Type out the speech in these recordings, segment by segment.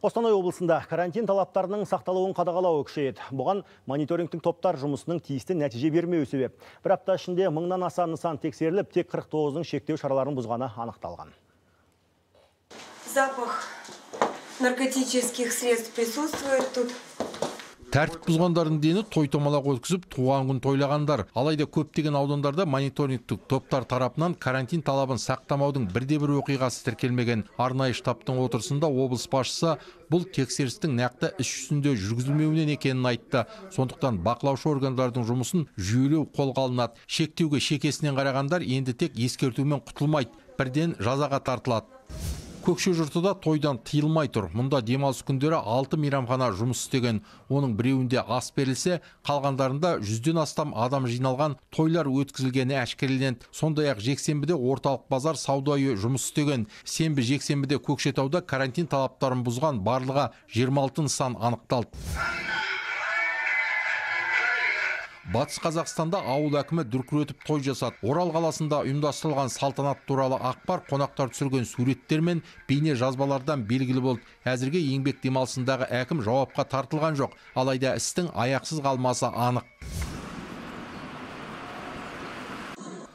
Қостанай облысында карантин талаптарының сақталуын қадағалау күшейеді. Бұған мониторингтің топтар жұмысының тиісті нәтиже бермеуі себеп. Бір апта ішінде мыңнан аса нысан тексеріліп, тек 49-ның шектеу шараларын бұзғаны анықталған. Запах наркотических средств присутствует тут тәртіп бұзғандардың дені той томалақ өткізіп туған күн тойлағандар алайда көптеген аудандарда мониторингтік топтар тарапынан карантин талабын сақтамаудың бірде бір оқиғасы тіркелмеген арнайы штабтың отырысында облыс басшысы бұл тексерістің нақты іс жүзінде жүргізілмеуінен екенін айтты сондықтан бақылаушы органдардың жұмысын жүйелеу қолға алынады шектеуге шекесінен қарағандар енді тек ескертумен құтылмайды бірден жазаға тартылады көкше жұрты да тойдан тыйылмай тұр мұнда демалыс күндері алты мейрамхана жұмыс істеген оның біреуінде ас берілсе қалғандарында жүзден астам адам жиналған тойлар өткізілгені әшкереленді сондай ақ жексенбіде орталық базар сауда үйі жұмыс істеген сенбі жексенбіде көкшетауда карантин талаптарын бұзған барлығы 26 нысан анықталды батыс қазақстанда ауыл әкімі дүркіретіп той жасады орал қаласында ұйымдастырылған салтанат туралы ақпар қонақтар түсірген суреттер мен бейне жазбалардан белгілі болды әзірге еңбек демалысындағы әкім жауапқа тартылған жоқ алайда істің аяқсыз қалмасы анық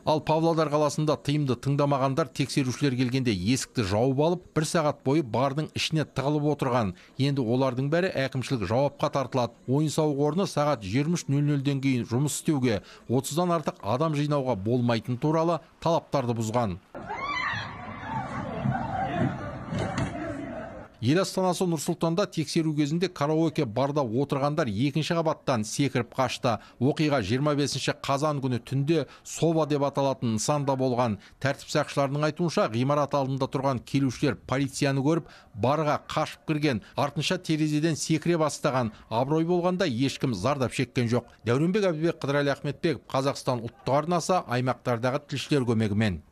ал павлодар қаласында тыйымды тыңдамағандар тексерушілер келгенде есікті жауып алып бір сағат бойы бардың ішіне тығылып отырған енді олардың бәрі әкімшілік жауапқа тартылады ойын сауық орны сағат жиырма үш нөл нөлден кейін жұмыс істеуге отыздан артық адам жинауға болмайтын туралы талаптарды бұзған ел астанасы нұр сұлтанда тексеру кезінде караоке барда отырғандар екінші қабаттан секіріп қашты оқиға 25 қазан күні түнде соба деп аталатын нысанда болған тәртіп сақшыларының айтуынша ғимарат алдында тұрған келушілер полицияны көріп барға қашып кірген артынша терезеден секіре бастаған абырой болғанда ешкім зардап шеккен жоқ дәуренбек әбдібек қыдырәлі ахметбеков қазақстан ұлттық арнасы аймақтардағы тілшілер көмегімен